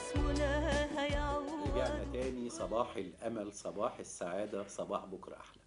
يعود رجعنا تاني صباح الامل صباح السعاده صباح بكره احلى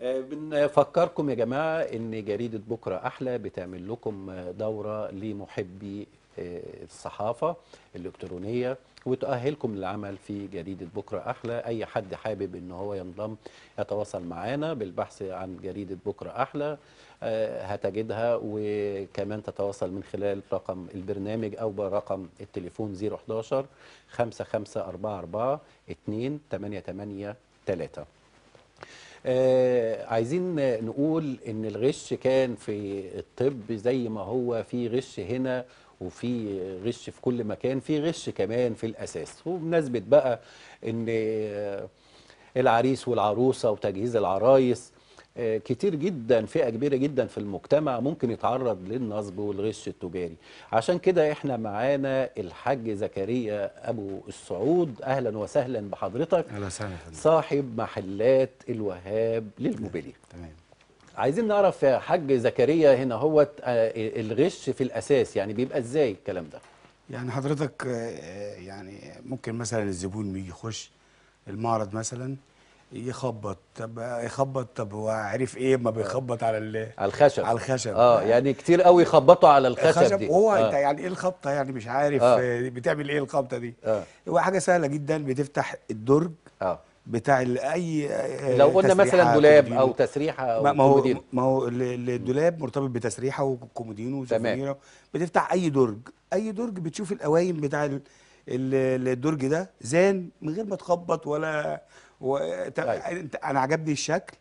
آه، بنفكركم يا جماعه ان جريده بكره احلى بتعمل لكم دوره لمحبي الصحافة الإلكترونية وتؤهلكم للعمل في جريدة بكرة أحلى أي حد حابب أن هو ينضم يتواصل معنا بالبحث عن جريدة بكرة أحلى آه، هتجدها وكمان تتواصل من خلال رقم البرنامج أو برقم التليفون 011 5544 2 آه عايزين نقول ان الغش كان في الطب زي ما هو في غش هنا وفي غش في كل مكان في غش كمان في الاساس وبمناسبه بقى ان العريس والعروسه وتجهيز العرايس آه، كتير جدا فئه كبيره جدا في المجتمع ممكن يتعرض للنصب والغش التجاري عشان كده احنا معانا الحاج زكريا ابو السعود اهلا وسهلا بحضرتك اهلا وسهلا صاحب محلات الوهاب للموبيليا تمام عايزين نعرف يا حاج زكريا هنا هو آه، الغش في الاساس يعني بيبقى ازاي الكلام ده يعني حضرتك آه، يعني ممكن مثلا الزبون يخش المعرض مثلا يخبط طب يخبط طب وعرف ايه ما آه. بيخبط على ال... على الخشب على الخشب اه يعني, يعني كتير قوي يخبطوا على الخشب, الخشب دي هو آه. انت يعني ايه الخبطه يعني مش عارف آه. بتعمل ايه الخبطه دي آه. هو حاجه سهله جدا بتفتح الدرج اه بتاع اي آه، لو قلنا مثلا دولاب او تسريحه او ما هو ما هو الدولاب مرتبط بتسريحه وكومودينو وسفنيره بتفتح اي درج اي درج بتشوف القوايم بتاع الدرج ده زان من غير ما تخبط ولا و... طيب. انا عجبني الشكل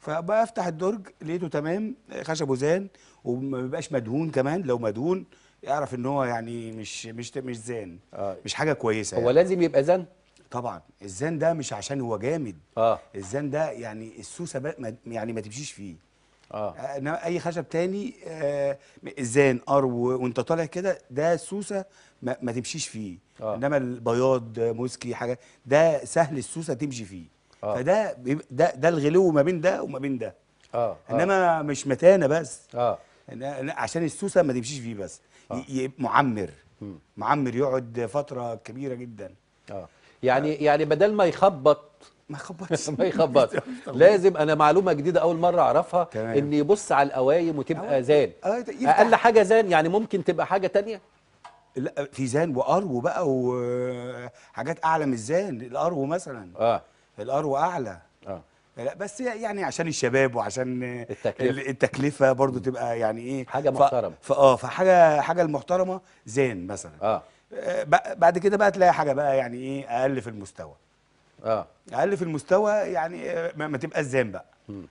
فبفتح الدرج لقيته تمام خشبه زان وما بيبقاش مدهون كمان لو مدهون اعرف ان هو يعني مش مش مش زان آه. مش حاجه كويسه هو يعني. لازم يبقى زان طبعا الزان ده مش عشان هو جامد اه الزان ده يعني السوسه ما يعني ما تمشيش فيه آه. اه انما اي خشب تاني آه الزان ار وانت طالع كده ده سوسه ما, ما تمشيش فيه آه. انما البياض موسكي حاجه ده سهل السوسه تمشي فيه آه. فده ده ده الغلو ما بين ده وما بين ده آه. آه. انما آه. مش متانه بس اه عشان السوسه ما تمشيش فيه بس آه. معمر م. معمر يقعد فتره كبيره جدا اه يعني يعني بدل ما يخبط ما يخبطش ما يخبطش لازم انا معلومه جديده اول مره اعرفها تمام. ان يبص على القوايم وتبقى زان اقل حاجه زان يعني ممكن تبقى حاجه تانية لا في زان وارو بقى وحاجات اعلى من الزان الارو مثلا اه الارو اعلى اه لا بس يعني عشان الشباب وعشان التكلفه التكلفه برضو تبقى يعني ايه حاجه محترمه اه فحاجه حاجه المحترمه زان مثلا اه بعد كده بقى تلاقي حاجه بقى يعني ايه اقل في المستوى اه اقل في المستوى يعني آه، ما تبقاش زين بقى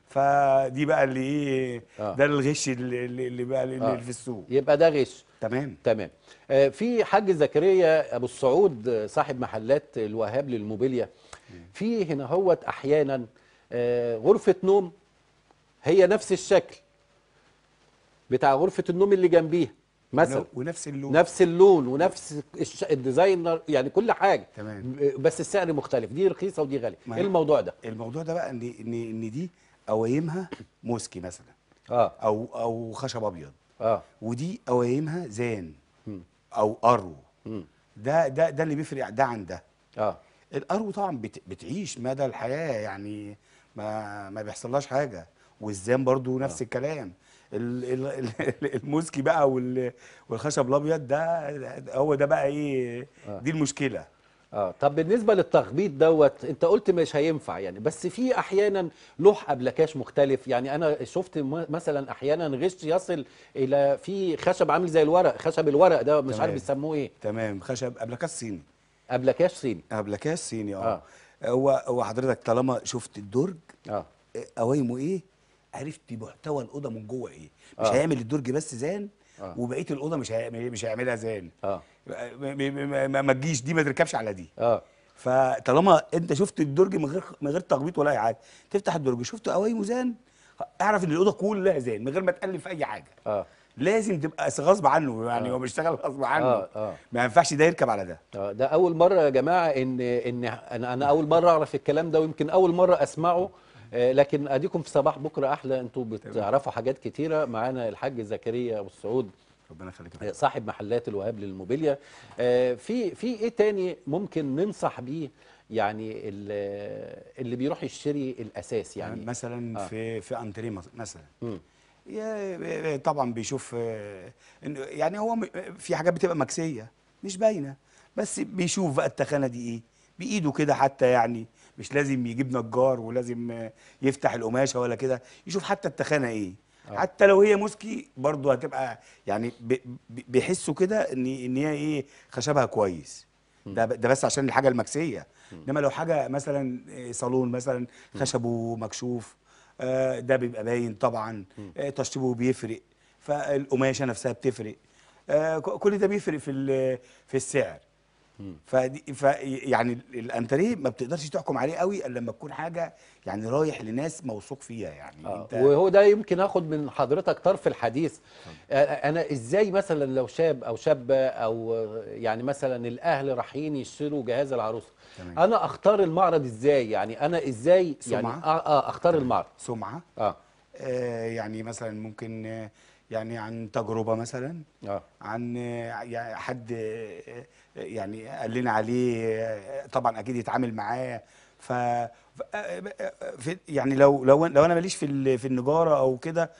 فدي بقى اللي ايه آه. ده الغش اللي, اللي بقى اللي آه. في السوق يبقى ده غش تمام تمام آه في حاج زكريا ابو السعود صاحب محلات الوهاب للموبيليا في هنا هوت احيانا آه غرفه نوم هي نفس الشكل بتاع غرفه النوم اللي جنبيها مثلا ونفس اللون نفس اللون ونفس الش... الديزاينر يعني كل حاجه تمام بس السعر مختلف دي رخيصه ودي غاليه ايه الموضوع ده الموضوع ده بقى ان ان ان دي قوايمها موسكي مثلا اه او او خشب ابيض اه ودي قوايمها زان م. او ارو م. ده ده ده اللي بيفرق ده عن ده اه الارو طبعا بت... بتعيش مدى الحياه يعني ما ما بيحصلهاش حاجه والزان برضو نفس آه. الكلام الموسكي بقى والخشب الابيض ده هو ده بقى ايه آه. دي المشكله اه طب بالنسبه للتخبيط دوت انت قلت مش هينفع يعني بس في احيانا لوح ابلكاش مختلف يعني انا شفت مثلا احيانا غش يصل الى في خشب عامل زي الورق خشب الورق ده مش عارف بيسموه ايه تمام خشب ابلكاش صيني ابلكاش صيني ابلكاش صيني اه, آه. هو هو حضرتك طالما شفت الدرج اه قوايمه ايه عرفتي محتوى الاوضه من جوه ايه مش آه. هيعمل الدرج بس زان آه. وبقيه الاوضه مش مش هيعملها زان آه. ما تجيش دي ما تركبش على دي آه. فطالما انت شفت الدرج من غير من غير تخبيط ولا اي حاجه تفتح الدرج شفت قوايمه زان اعرف ان الاوضه كلها زان من غير ما تقلب في اي حاجه آه. لازم تبقى غصب عنه يعني آه. هو بيشتغل غصب عنه آه آه. ما ينفعش ده يركب على ده آه ده اول مره يا جماعه ان ان انا اول مره اعرف الكلام ده ويمكن اول مره اسمعه آه، لكن اديكم في صباح بكره احلى انتوا بتعرفوا حاجات كتيره معانا الحاج زكريا ابو السعود ربنا يخليك آه، صاحب محلات الوهاب للموبيليا آه، في في ايه تاني ممكن ننصح بيه يعني اللي بيروح يشتري الاساس يعني. يعني, مثلا آه. في في انتريه مثلا م. طبعا بيشوف يعني هو في حاجات بتبقى مكسيه مش باينه بس بيشوف بقى التخانه دي ايه بايده كده حتى يعني مش لازم يجيب نجار ولازم يفتح القماشه ولا كده يشوف حتى التخانه ايه أوه. حتى لو هي موسكي برضه هتبقى يعني بيحسوا كده ان ان هي ايه خشبها كويس ده ده بس عشان الحاجه المكسيه انما لو حاجه مثلا آه، صالون مثلا خشبه مكشوف آه، ده بيبقى باين طبعا آه، تشطيبه بيفرق فالقماشه نفسها بتفرق كل ده بيفرق في في السعر فدي ف يعني الانتريه ما بتقدرش تحكم عليه قوي الا لما تكون حاجه يعني رايح لناس موثوق فيها يعني آه. انت وهو ده يمكن اخد من حضرتك طرف الحديث آه انا ازاي مثلا لو شاب او شابه او يعني مثلا الاهل رايحين يشتروا جهاز العروسه انا اختار المعرض ازاي يعني انا ازاي يعني سمعة. يعني اه اختار تمام. المعرض سمعه آه. آه يعني مثلا ممكن يعني عن تجربه مثلا آه. عن حد يعني قال لنا عليه طبعا اكيد يتعامل معاه ف يعني لو لو لو انا ماليش في في النجاره او كده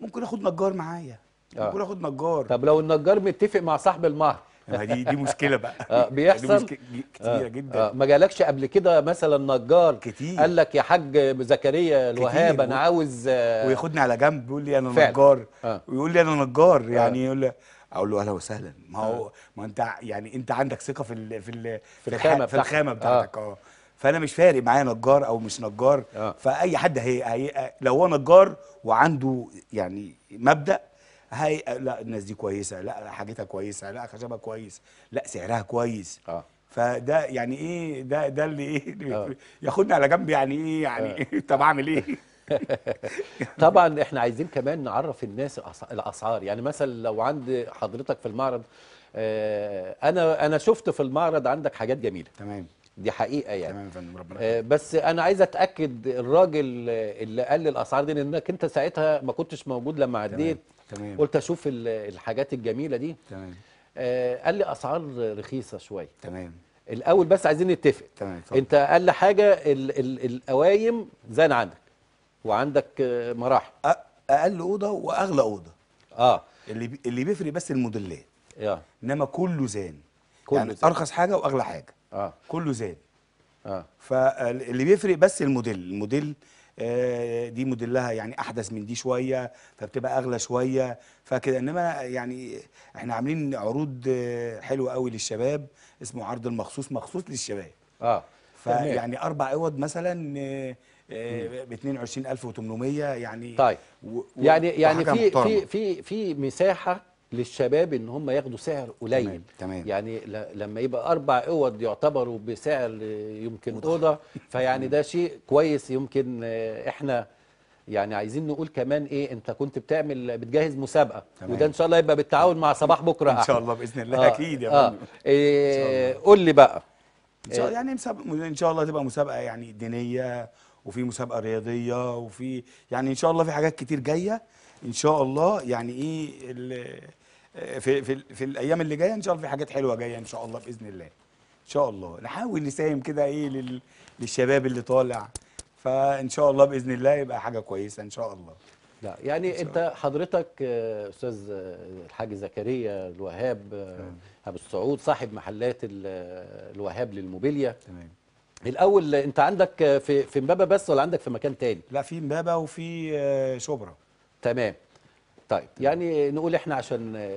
ممكن اخد نجار معايا آه. ممكن اخد نجار طب لو النجار متفق مع صاحب المهر ما دي دي مشكله بقى آه بيحصل دي مشكله كتيره آه جدا آه ما جالكش قبل كده مثلا نجار كتير قال لك يا حاج زكريا الوهاب انا عاوز آه وياخدني على جنب يقول لي انا فعلا. نجار آه ويقول لي انا نجار آه. يعني آه يقول لي اقول له اهلا وسهلا ما هو آه ما انت يعني انت عندك ثقه في الـ في الـ في الخامه في الخامه آه. بتاعتك اه, آه فانا مش فارق معايا نجار او مش نجار آه. فاي حد هي, هي لو هو نجار وعنده يعني مبدا هاي لا الناس دي كويسه لا حاجتها كويسه لا خشبها كويس لا سعرها كويس اه فده يعني ايه ده ده اللي ايه آه. ياخدني على جنب يعني ايه يعني آه. طب اعمل ايه طبعا احنا عايزين كمان نعرف الناس الاسعار يعني مثلا لو عند حضرتك في المعرض آه، انا انا شفت في المعرض عندك حاجات جميله تمام دي حقيقه يعني تمام ربنا آه، بس انا عايز اتاكد الراجل اللي قال الاسعار دي لانك انت ساعتها ما كنتش موجود لما عديت تمام قلت اشوف الحاجات الجميله دي تمام آه، قال لي اسعار رخيصه شويه تمام الاول بس عايزين نتفق تمام انت انت اقل حاجه ال ال القوايم زان عندك وعندك آه، مراحل اقل اوضه واغلى اوضه اه اللي اللي بيفرق بس الموديلات اه انما كله زان كله يعني زان. ارخص حاجه واغلى حاجه اه كله زاد اه فاللي بيفرق بس الموديل الموديل آه دي موديلها يعني احدث من دي شويه فبتبقى اغلى شويه فكده انما يعني احنا عاملين عروض آه، حلوه قوي للشباب اسمه عرض المخصوص مخصوص للشباب اه فيعني اربع عوض مثلا آه، آه، ب 22800 يعني طيب و... يعني يعني في في في مساحه للشباب ان هم ياخدوا سعر قليل تمام. تمام. يعني لما يبقى اربع اوض يعتبروا بسعر يمكن اوضه فيعني ده شيء كويس يمكن احنا يعني عايزين نقول كمان ايه انت كنت بتعمل بتجهز مسابقه تمام. وده ان شاء الله يبقى بالتعاون مع صباح بكره ان شاء الله باذن الله آه. اكيد يا آه. إيه قول لي بقى ان شاء الله يعني مسابقه ان شاء الله تبقى مسابقه يعني دينيه وفي مسابقه رياضيه وفي يعني ان شاء الله في حاجات كتير جايه ان شاء الله يعني ايه في في في الايام اللي جايه ان شاء الله في حاجات حلوه جايه ان شاء الله باذن الله ان شاء الله نحاول نساهم كده ايه لل... للشباب اللي طالع فان شاء الله باذن الله يبقى حاجه كويسه ان شاء الله لا يعني انت حضرتك استاذ الحاج زكريا الوهاب ابو السعود صاحب محلات الوهاب للموبيليا تمام الاول انت عندك في في امبابه بس ولا عندك في مكان تاني لا في امبابه وفي آه، شبرا تمام طيب يعني نقول احنا عشان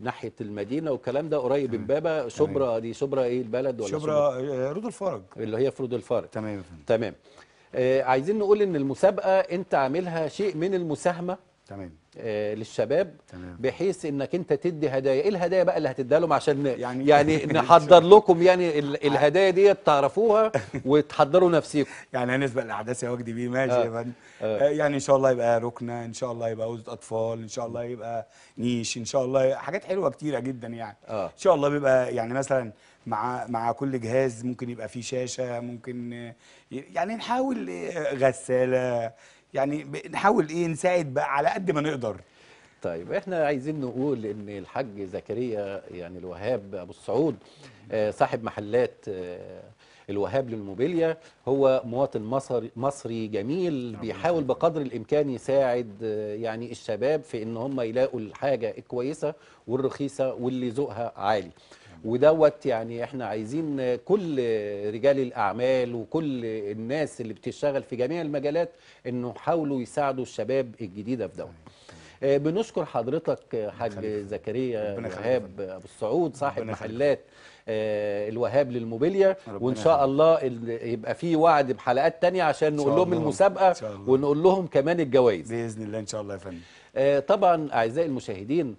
ناحيه المدينه والكلام ده قريب من بابا شبرا دي شبرا ايه البلد ولا شبرا آه، آه، رود الفرج اللي هي في رود الفرج تمام تمام آه عايزين نقول ان المسابقه انت عاملها شيء من المساهمه تمام آه، للشباب تمام. بحيث انك انت تدي هدايا ايه الهدايا بقى اللي هتديها لهم عشان يعني, يعني نحضر لكم يعني الهدايا ديت تعرفوها وتحضروا نفسيكم يعني هنسبق الاحداث يا وجدي بيه ماشي آه. يا فندم آه. آه. يعني ان شاء الله يبقى ركنه ان شاء الله يبقى اوضه اطفال ان شاء الله يبقى نيش ان شاء الله حاجات حلوه كتيره جدا يعني آه. ان شاء الله بيبقى يعني مثلا مع مع كل جهاز ممكن يبقى فيه شاشه ممكن يعني نحاول آه، غساله يعني نحاول ايه نساعد بقى على قد ما نقدر طيب احنا عايزين نقول ان الحاج زكريا يعني الوهاب ابو السعود آه، صاحب محلات آه، الوهاب للموبيليا هو مواطن مصري مصري جميل بيحاول بقدر الامكان يساعد آه، يعني الشباب في ان هم يلاقوا الحاجه الكويسه والرخيصه واللي ذوقها عالي ودوت يعني احنا عايزين كل رجال الاعمال وكل الناس اللي بتشتغل في جميع المجالات انه حاولوا يساعدوا الشباب الجديده في دوت آه، بنشكر حضرتك حاج زكريا الوهاب ابو السعود صاحب محلات آه، الوهاب للموبيليا وان شاء الله يبقى في وعد بحلقات تانية عشان نقول لهم المسابقه ونقول لهم كمان الجوائز باذن الله ان شاء الله يا فندم آه، طبعا اعزائي المشاهدين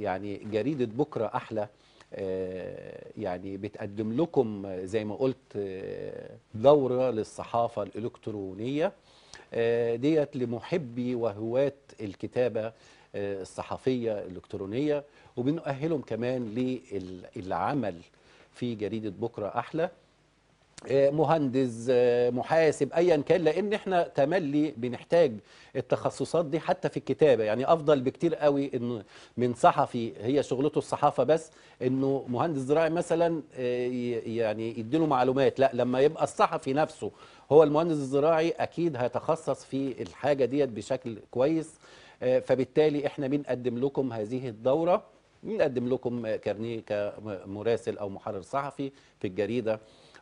يعني جريده بكره احلى آه، يعني بتقدم لكم آه، زي ما قلت آه، دوره للصحافه الالكترونيه ديت لمحبي وهواة الكتابه الصحفيه الالكترونيه وبنؤهلهم كمان للعمل في جريده بكره احلى آه، مهندس آه، محاسب ايا كان لان احنا تملي بنحتاج التخصصات دي حتى في الكتابه يعني افضل بكتير قوي ان من صحفي هي شغلته الصحافه بس انه مهندس زراعي مثلا آه، يعني يديله معلومات لا لما يبقى الصحفي نفسه هو المهندس الزراعي اكيد هيتخصص في الحاجه ديت بشكل كويس فبالتالي احنا بنقدم لكم هذه الدوره بنقدم لكم كارنيه كمراسل او محرر صحفي في الجريده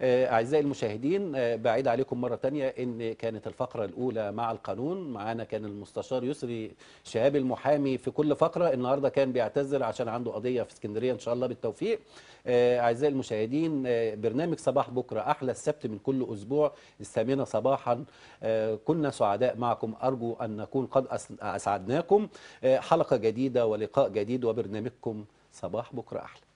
آه، أعزائي المشاهدين آه، بعيد عليكم مرة تانية إن كانت الفقرة الأولى مع القانون معانا كان المستشار يسري شهاب المحامي في كل فقرة النهاردة كان بيعتذر عشان عنده قضية في اسكندرية إن شاء الله بالتوفيق آه، أعزائي المشاهدين برنامج صباح بكرة أحلى السبت من كل أسبوع الثامنة صباحا كنا سعداء معكم أرجو أن نكون قد أسعدناكم حلقة جديدة ولقاء جديد وبرنامجكم صباح بكرة أحلى